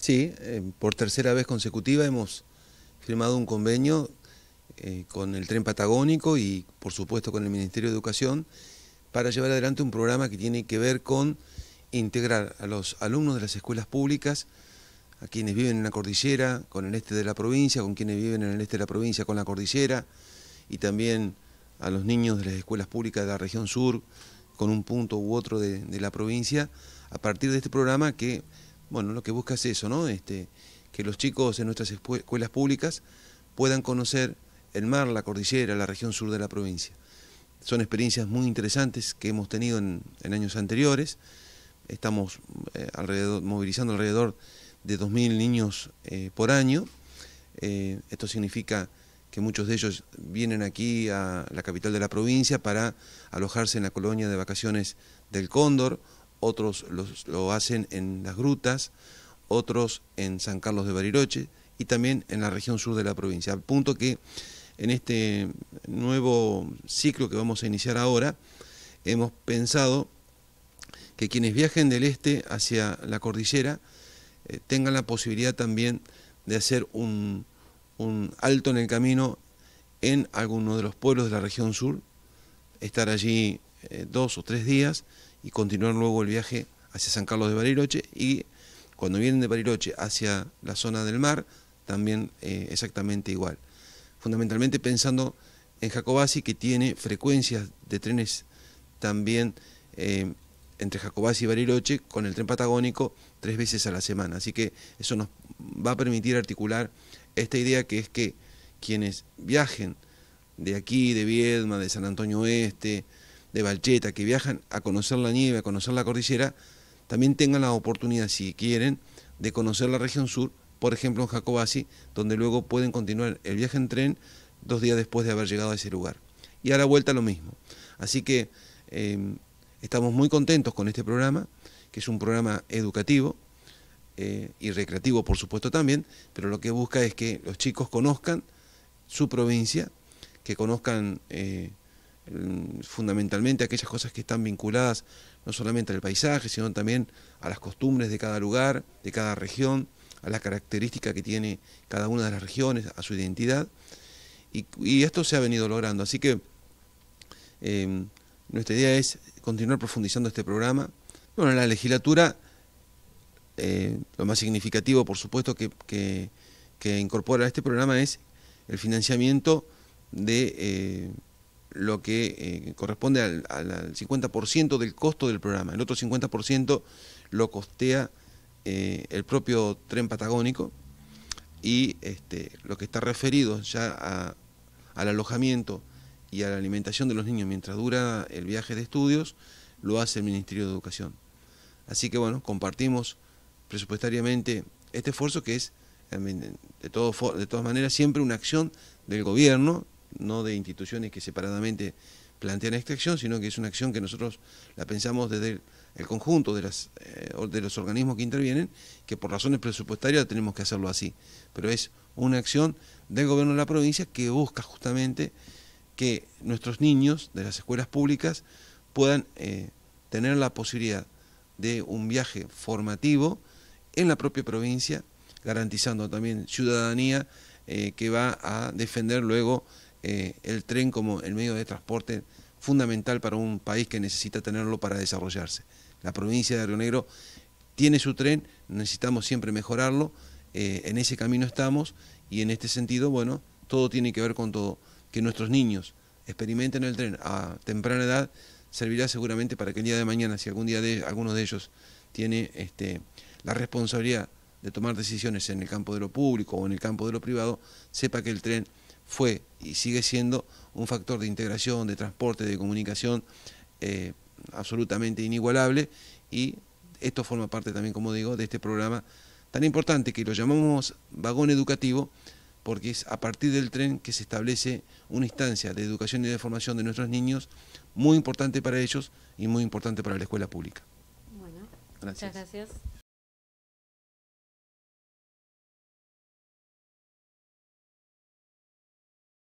Sí, eh, por tercera vez consecutiva hemos firmado un convenio eh, con el Tren Patagónico y por supuesto con el Ministerio de Educación para llevar adelante un programa que tiene que ver con integrar a los alumnos de las escuelas públicas, a quienes viven en la cordillera, con el este de la provincia, con quienes viven en el este de la provincia, con la cordillera, y también a los niños de las escuelas públicas de la región sur, con un punto u otro de la provincia, a partir de este programa que bueno, lo que busca es eso, ¿no? Este, que los chicos en nuestras escuelas públicas puedan conocer el mar, la cordillera, la región sur de la provincia. Son experiencias muy interesantes que hemos tenido en, años anteriores. Estamos eh, movilizando alrededor de 2.000 niños eh, por año. Eh, esto significa que muchos de ellos vienen aquí a la capital de la provincia para alojarse en la colonia de vacaciones del Cóndor otros lo hacen en las grutas, otros en San Carlos de Bariloche y también en la región sur de la provincia. Al punto que en este nuevo ciclo que vamos a iniciar ahora, hemos pensado que quienes viajen del este hacia la cordillera eh, tengan la posibilidad también de hacer un, un alto en el camino en alguno de los pueblos de la región sur, estar allí eh, dos o tres días y continuar luego el viaje hacia San Carlos de Bariloche y cuando vienen de Bariloche hacia la zona del mar, también eh, exactamente igual. Fundamentalmente pensando en Jacobasi, que tiene frecuencias de trenes también eh, entre Jacobasi y Bariloche con el tren patagónico tres veces a la semana. Así que eso nos va a permitir articular esta idea que es que quienes viajen de aquí, de Viedma, de San Antonio Oeste, de Valcheta, que viajan a conocer la nieve, a conocer la cordillera, también tengan la oportunidad, si quieren, de conocer la región sur, por ejemplo en Jacobasi, donde luego pueden continuar el viaje en tren dos días después de haber llegado a ese lugar. Y a la vuelta lo mismo. Así que em, estamos muy contentos con este programa, que es un programa educativo eh, y recreativo, por supuesto, también, pero lo que busca es que los chicos conozcan su provincia, que conozcan eh, fundamentalmente aquellas cosas que están vinculadas no solamente al paisaje, sino también a las costumbres de cada lugar, de cada región, a la característica que tiene cada una de las regiones, a su identidad. Y, esto se ha venido logrando. Así que em, nuestra idea es continuar profundizando este programa. Bueno, en la legislatura, eh, lo más significativo, por supuesto, que, que, que, incorpora este programa es el financiamiento de... Eh, lo que eh, corresponde al, 50% del costo del programa. El otro 50% lo costea eh, el propio tren patagónico y este, lo que está referido ya al alojamiento y a la alimentación de los niños mientras dura el viaje de estudios, lo hace el Ministerio de Educación. Así que bueno, compartimos presupuestariamente este esfuerzo que es eh, de, de todas maneras siempre una acción del gobierno no de instituciones que separadamente plantean esta acción, sino que es una acción que nosotros la pensamos desde el, conjunto eh, de, los organismos que intervienen, que por razones presupuestarias tenemos que hacerlo así. Pero es una acción del gobierno de la provincia que busca justamente que nuestros niños de las escuelas públicas puedan eh, tener la posibilidad de un viaje formativo en la propia provincia, garantizando también ciudadanía eh, que va a defender luego eh, el tren como el medio de transporte fundamental para un país que necesita tenerlo para desarrollarse. La provincia de Río Negro tiene su tren, necesitamos siempre mejorarlo, eh, en ese camino estamos y en este sentido, bueno, todo tiene que ver con todo. Que nuestros niños experimenten el tren a temprana edad servirá seguramente para que el día de mañana, si algún día de alguno de ellos tiene este, la responsabilidad de tomar decisiones en el campo de lo público o en el campo de lo privado, sepa que el tren fue y sigue siendo un factor de integración, de transporte, de comunicación eh, absolutamente inigualable y esto forma parte también, como digo, de este programa tan importante que lo llamamos vagón educativo porque es a partir del tren que se establece una instancia de educación y de formación de nuestros niños muy importante para ellos y muy importante para la escuela pública. Bueno, gracias. muchas gracias.